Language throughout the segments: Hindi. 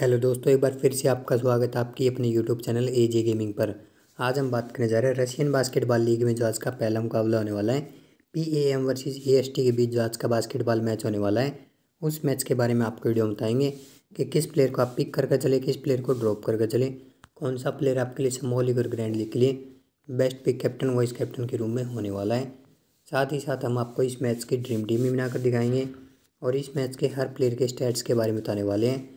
हेलो दोस्तों एक बार फिर से आपका स्वागत है आपकी अपने YouTube channel A J gaming पर आज हम बात करने जा रहे हैं रशियन बास्केटबॉल लीग में जो आज का पहला मुकाबला होने वाला है P A M versus A S T के बीच जो आज का बास्केटबॉल मैच होने वाला है उस मैच के बारे में आपको वीडियो बताएंगे कि किस प्लेयर को आप पिक करके चले किस प्लेयर को ड्रॉप करके चले कौन सा प्लेयर आपके लिए स्मॉल लीग और ग्रैंड लीग के लिए best pick captain vice captain के रूम में होने वाला है साथ ही साथ हम आपको इस मैच की ड्रीम टीम भी बनाकर दिखाएंगे और इस मैच के हर प्लेयर के स्टैट्स के बारे में बताने वाले हैं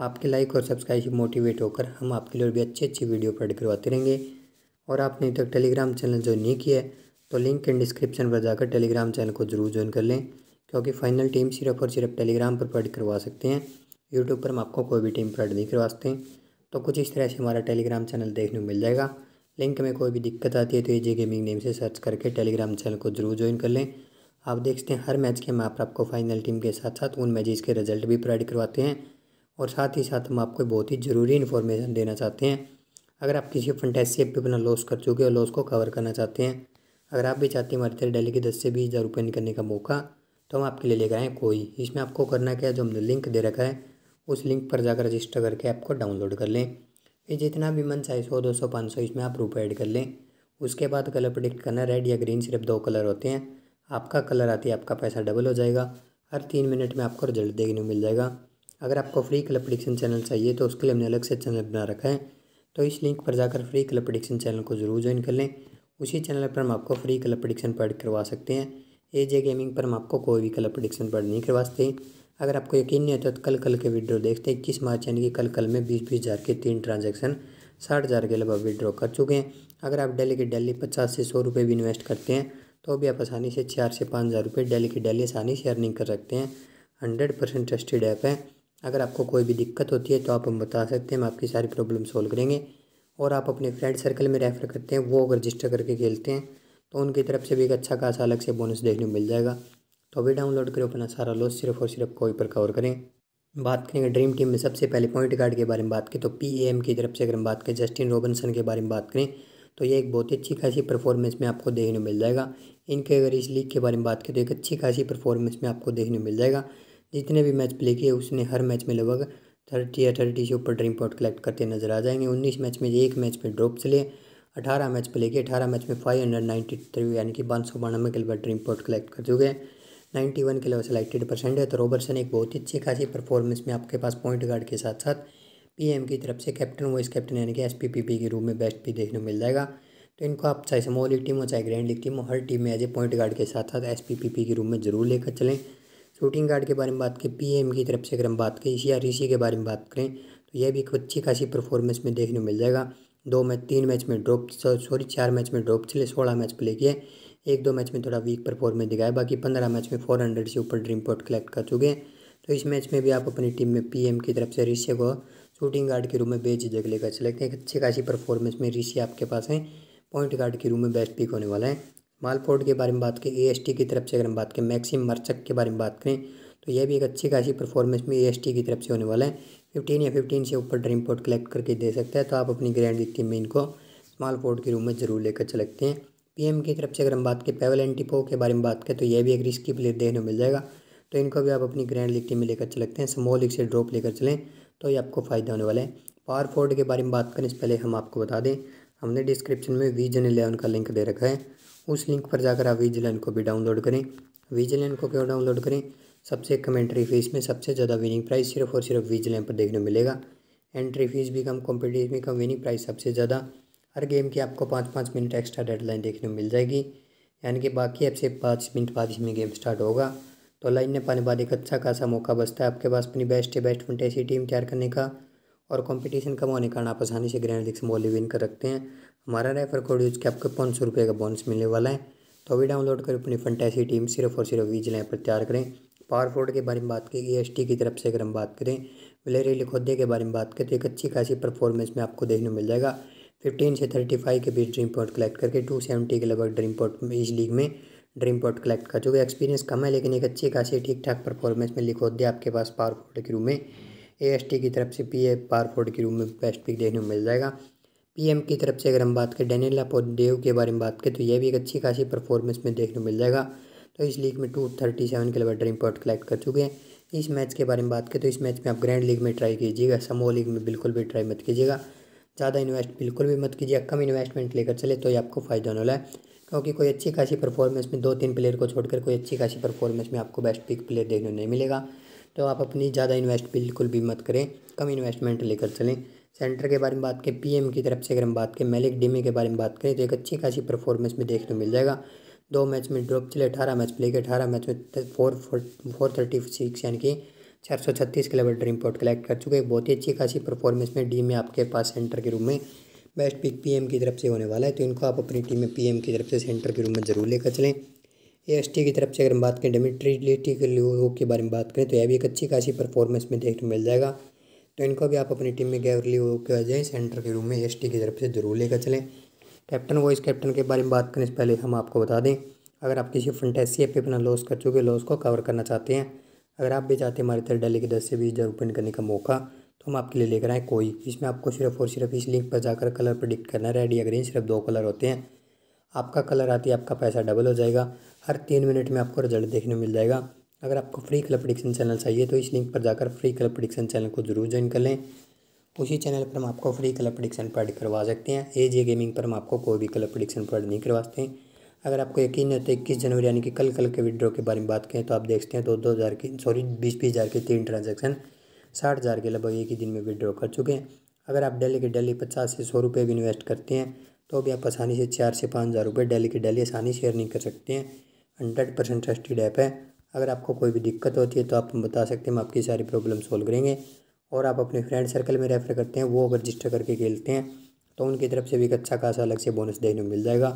आपके लाइक और सब्सक्राइब से मोटिवेट होकर हम आपके लिए भी अच्छी अच्छी वीडियो अपलोड करवाते रहेंगे और आपने अभी तक टेलीग्राम चैनल ज्वाइन नहीं किया है तो लिंक इन डिस्क्रिप्शन पर जाकर टेलीग्राम चैनल को जरूर ज्वाइन कर लें क्योंकि फाइनल टीम सिर्फ और सिर्फ टेलीग्राम पर पढ़ करवा सकते हैं यूट्यूब पर हम आपको कोई भी टीम पर नहीं करवा सकते तो कुछ इस तरह से हमारा टेलीग्राम चैनल देखने को मिल जाएगा लिंक में कोई भी दिक्कत आती है तो ये जी गेमिंग नेम से सर्च करके टेलीग्राम चैनल को जरूर ज्वाइन कर लें आप देखते हैं हर मैच के हम आपको फाइनल टीम के साथ साथ उन मैचेस के रिजल्ट भी प्रोवाइड करवाते हैं और साथ ही साथ हम आपको बहुत ही ज़रूरी इन्फॉर्मेशन देना चाहते हैं अगर आप किसी फंटेसी ऐप पर अपना लॉस कर चुके हैं लॉस को कवर करना चाहते हैं अगर आप भी चाहते हैं हमारे तरह डेली के दस से बीस हज़ार रुपये निकलने का मौका तो हम आपके लिए लेकर आएँ कोई इसमें आपको करना क्या है जो हमने लिंक दे रखा है उस लिंक पर जाकर रजिस्टर करके ऐप को डाउनलोड कर लें ये जितना भी मन चाहे सौ दो सौ पाँच सौ इसमें आप रुपये ऐड कर लें उसके बाद कलर प्रडिक्ट करना रेड या ग्रीन सिर्फ दो कलर होते हैं आपका कलर आते ही आपका पैसा डबल हो जाएगा हर तीन मिनट में आपको रिजल्ट देखने को मिल जाएगा अगर आपको फ्री क्लब प्रडिक्शन चैनल चाहिए तो उसके लिए हमने अलग से चैनल बना रखा है तो इस लिंक पर जाकर फ्री क्लब प्रडिक्शन चैनल को ज़रूर ज्वाइन कर लें उसी चैनल पर हम आपको फ्री क्लब प्रडिक्शन पढ़ करवा सकते हैं ए जे गेमिंग पर हम आपको कोई भी क्लब प्रडिक्शन पढ़ नहीं करवा सकते अगर आपको यकीन नहीं होता तो कल कल के विड्रो देखते हैं इक्कीस मार्च यानी कि कल कल में बीस बीस हज़ार के तीन ट्रांजेक्शन साठ हज़ार के लगभग विड्रॉ कर चुके हैं अगर आप डेली के डेली पचास से सौ रुपये भी इन्वेस्ट करते हैं तो भी आप आसानी से चार से पाँच हज़ार रुपये डेली की डेली आसानी से अर्निंग कर सकते हैं हंड्रेड परसेंट ट्रस्टेड ऐप है अगर आपको कोई भी दिक्कत होती है तो आप हम बता सकते हैं हम आपकी सारी प्रॉब्लम सॉल्व करेंगे और आप अपने फ्रेंड सर्कल में रेफ़र करते हैं वो अगर रजिस्टर करके खेलते हैं तो उनकी तरफ से भी एक अच्छा खासा अलग से बोनस देखने को मिल जाएगा तो अभी डाउनलोड करें अपना सारा लॉस सिर्फ और सिर्फ कोई पर कवर करें बात करेंगे ड्रीम टीम में सबसे पहले पॉइंट गार्ड के बारे में बात करें तो पी एम की तरफ से अगर हम बात करें जस्टिन रॉबिन्सन के बारे में बात करें तो ये एक बहुत ही अच्छी खासी परफॉर्मेंस में आपको देखने मिल जाएगा इनके अगर इस लीग के बारे में बात करें तो एक अच्छी खासी परफॉर्मेंस में आपको देखने मिल जाएगा जितने भी मैच प्ले किए उसने हर मैच में लगभग थर्टी या थर्टी से ऊपर ड्रीम पॉइंट कलेक्ट करते नजर आ जाएंगे उन्नीस मैच में एक मैच में ड्रॉप चले अठारह मैच प्ले किए अठारह मैच में फाइव हंड्रेड नाइन्टी थ्री यानी कि पाँच सौ बानवे के लिए ड्रीम पॉइंट कलेक्ट कर चुके हैं नाइन्टी वन के लिए सिलेक्टेड परसेंट है तो रॉबर्सन एक बहुत ही अच्छी खासी परफॉर्मेंस में आपके पास पॉइंट गार्ड के साथ साथ पीएम की तरफ से कैप्टन वाइस कैप्टन यानी कि एस पी पी पी के रूप में बेस्ट भी देखने को मिल जाएगा तो इनको आप चाहे स्मॉल लीग टीम हो चाहे ग्रैंड लीग टीम हो हर टीम में एज ए पॉइंट गार्ड के साथ साथ एस पी पी पी के रूप में जरूर लेकर चलें शूटिंग गार्ड के बारे में बात करें पीएम की तरफ से अगर हम बात करें या ऋषि के बारे में बात करें तो यह भी एक अच्छी खासी परफॉर्मेंस में देखने को मिल जाएगा दो मैच तीन मैच में ड्रॉप सॉरी चार मैच में ड्रॉप चले सोलह मैच प्ले किए एक दो मैच में थोड़ा वीक परफॉर्मेंस दिखाया बाकी पंद्रह मैच में फोर हंड्रेड से ऊपर ड्रीम पॉट कलेक्ट कर चुके हैं तो इस मैच में भी आप अपनी टीम में पीएम की तरफ से ऋषि को शूटिंग गार्ड के रूप में जगह लेकर चले गए अच्छी खासी परफॉर्मेंस में ऋषि आपके पास हैं पॉइंट गार्ड के रूप में बेस्ट पिक होने वाला है मालपोर्ट के बारे में बात करें एएसटी की तरफ से अगर हम बात करें मैक्सिम मर्चक के बारे में बात करें तो यह भी एक अच्छी खासी परफॉर्मेंस में एएसटी की तरफ से होने वाला है फिफ्टीन या फिफ्टीन से ऊपर ड्रीम पोर्ट कलेक्ट करके दे सकता है तो आप अपनी ग्रैंड टीम में इनको स्मॉल पोर्ट के रूम में ज़रूर लेकर चल सकते हैं एम की तरफ से अगर हम बात करें पेवल एंटीपो के बारे में बात करें तो यह भी एक रिस्की प्लेयर देखने को मिल जाएगा तो इनको भी आप अपनी ग्रैंड लीग टीम में लेकर चलते हैं स्मॉल लीग से ड्रॉप लेकर चलें तो ये आपको फ़ायदा होने वाला है पावर फोर्ड के बारे में बात करें इस पहले हम आपको बता दें हमने डिस्क्रिप्शन में विजन इलेवन का लिंक दे रखा है उस लिंक पर जाकर आप विजिलन को भी डाउनलोड करें विजिलन को क्यों डाउनलोड करें सबसे कमेंट्री फीस में सबसे ज़्यादा विनिंग प्राइस सिर्फ और सिर्फ विजिलन पर देखने मिलेगा एंट्री फीस भी कम कॉम्पिटिशन भी कम विनिंग प्राइस सबसे ज़्यादा हर गेम की आपको पाँच पाँच मिनट एक्स्ट्रा डेडलाइन देखने को मिल जाएगी यानी कि बाकी आपसे से पाँच मिनट बाद इसमें गेम स्टार्ट होगा तो लाइन में पाने बाद एक अच्छा खासा मौका बचता है आपके पास अपनी बेस्ट बेस्ट फंटेसी टीम तैयार करने का और कंपटीशन कम होने के कारण आप आसानी से ग्रैंड से मॉली विन कर रखते हैं हमारा रेफर कोड यूज के आपको पाँच सौ रुपये का बोनस मिलने वाला है तो अभी डाउनलोड कर अपनी फंटैसी टीम सिर्फ और सिर्फ वीज लाइन पर तैयार करें पावर फोर्ड के बारे में बात करें एस e की तरफ से अगर हम बात करें विलेरी खुदे के बारे में बात करें तो एक अच्छी खासी परफॉर्मेंस में आपको देखने मिल जाएगा फिफ्टीन से थर्टी फाइव के बीच ड्रीम पॉइंट कलेक्ट करके टू सेवेंटी के लगभग ड्रीम पॉइंट इस लीग में ड्रीम पॉट कलेक्ट कर चुके एक्सपीरियंस कम है लेकिन एक अच्छी खासी ठीक ठाक परफॉर्मेंस में लिखोदे आपके पास पावर फोर्ड के रूम में ए की तरफ से पी ए पारफोर्ड के रूप में बेस्ट पिक देखने को मिल जाएगा पीएम की तरफ से अगर हम बात करें डेनियल पोडेव के बारे में बात करें तो यह भी एक अच्छी खासी परफॉर्मेंस में देखने को मिल जाएगा तो इस लीग में टू थर्टी सेवन के लिए इम्पोर्ट कलेक्ट कर चुके हैं इस मैच के बारे में बात करें तो इस मैच में आप ग्रैंड लीग में ट्राई कीजिएगा समो लीग में बिल्कुल भी ट्राई मत कीजिएगा ज़्यादा इन्वेस्ट बिल्कुल भी मत कीजिए कम इन्वेस्टमेंट लेकर चले तो ये आपको फ़ायदा होने वाला है क्योंकि कोई अच्छी खासी परफॉर्मेंस में दो तीन प्लेयर को छोड़कर कोई अच्छी खासी परफॉर्मेंस में आपको बेस्ट पिक प्लेयर देखने नहीं मिलेगा तो आप अपनी ज़्यादा इन्वेस्ट बिल्कुल भी मत करें कम इन्वेस्टमेंट लेकर चलें सेंटर के बारे में बात करें पीएम की तरफ से अगर हम बात करें मेलिक डीमे के बारे में बात करें तो एक अच्छी खासी परफॉर्मेंस में देखने को मिल जाएगा दो मैच में ड्रॉप चले अठारह मैच प्ले के अठारह मैच में फोर फोर थर्टी सिक्स यानी कि चार सौ छत्तीस किलोमीटर ड्रीम पॉट कलेक्ट कर चुके हैं बहुत ही अच्छी खासी परफॉर्मेंस में डी में आपके पास सेंटर के रूम में बेस्ट पिक पीएम की तरफ से होने वाला है तो इनको आप अपनी टीम में पीएम की तरफ से सेंटर के रूम में ज़रूर लेकर चलें टी की तरफ से अगर हम बात करें डोमेट्रीलिटी के लोगों के बारे में बात करें तो यह भी एक अच्छी खासी परफॉर्मेंस में देखने मिल जाएगा तो इनको भी आप अपनी टीम में गैवरली लीव के आ जाएँ सेंटर के रूम में एस की तरफ से जरूर लेकर चलें कैप्टन वॉइस कैप्टन के बारे में बात करें इससे पहले हम आपको बता दें अगर आप किसी फंटेसी पे अपना लॉस कर चुके लॉस को कवर करना चाहते हैं अगर आप भी चाहते हैं हमारी तरह डेली के दस से बीस हज़ार रुपये करने का मौका तो हम आपके लिए लेकर आएँ कोई इसमें आपको सिर्फ और सिर्फ इस लिंक पर जाकर कलर प्रडिक्ट करना है रेड या ग्रीन सिर्फ दो कलर होते हैं आपका कलर आती है आपका पैसा डबल हो जाएगा हर तीन मिनट में आपको रिजल्ट देखने मिल जाएगा अगर आपको फ्री कलर प्रडिक्शन चैनल चाहिए तो इस लिंक पर जाकर फ्री कलर प्रडिक्शन चैनल को जरूर ज्वाइन कर लें उसी चैनल पर हम आपको फ्री कलर प्रडिक्शन पैड करवा सकते हैं ए जे गेमिंग पर हम आपको कोई भी कलर प्रडिक्शन पैड नहीं करवा हैं अगर आपको यकीन नहीं है तो इक्कीस जनवरी यानी कि कल कल के विड्रॉ के बारे में बात करें तो आप देखते हैं दो दो हज़ार की सॉरी बीस बीस हज़ार के तीन ट्रांजेक्शन साठ हज़ार के लगभग एक ही दिन में विड्रॉ कर चुके हैं अगर आप डेली के डेली पचास से सौ रुपये भी इन्वेस्ट करते हैं तो भी आप आसानी से चार से पाँच हज़ार रुपये डेली के डेली आसानी से अर्निंग कर सकते हैं हंड्रेड परसेंट ट्रस्टेड ऐप है अगर आपको कोई भी दिक्कत होती है तो आप बता सकते हैं हम आपकी सारी प्रॉब्लम सॉल्व करेंगे और आप अपने फ्रेंड सर्कल में रेफ़र करते हैं वो अगर रजिस्टर करके खेलते हैं तो उनकी तरफ से भी एक अच्छा खासा अलग से बोनस देखने को मिल जाएगा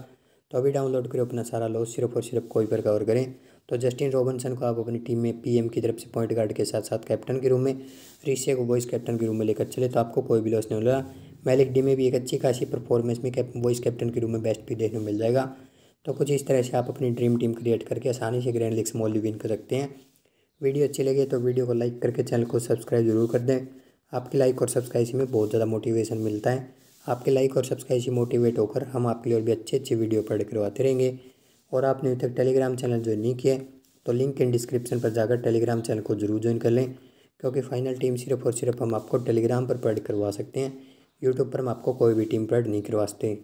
तो अभी डाउनलोड करो अपना सारा लॉस सिर्फ और सिर्फ कोई पर कवर करें तो जस्टिन रॉबिन्सन को आप अपनी टीम में पीएम की तरफ से पॉइंट गार्ड के साथ साथ कैप्टन के रूम में रिशे को वॉइस कैप्टन के रूम में लेकर चले तो आपको कोई भी लॉस नहीं हो रहा मैलिक डी में भी एक अच्छी खासी परफॉर्मेंस में वॉइस कैप्टन के रूप में बेस्ट भी देखने मिल जाएगा तो कुछ इस तरह से आप अपनी ड्रीम टीम क्रिएट करके आसानी से ग्रैंड लीग स्मॉल विन कर सकते हैं वीडियो अच्छी लगे तो वीडियो को लाइक करके चैनल को सब्सक्राइब जरूर कर दें आपकी लाइक और सब्सक्राइब से में बहुत ज़्यादा मोटिवेशन मिलता है आपके लाइक और सब्सक्राइब से मोटिवेट होकर हम आपके लिए और भी अच्छे अच्छे वीडियो पढ़ करवाते रहेंगे और आपने अभी तक टेलीग्राम चैनल ज्वाइन नहीं किया तो लिंक इन डिस्क्रिप्शन पर जाकर टेलीग्राम चैनल को जरूर ज्वाइन कर लें क्योंकि फाइनल टीम सिर्फ और सिर्फ हम आपको टेलीग्राम पर पढ़ करवा सकते हैं यूट्यूब पर हम आपको कोई भी टीम पर नहीं करवाते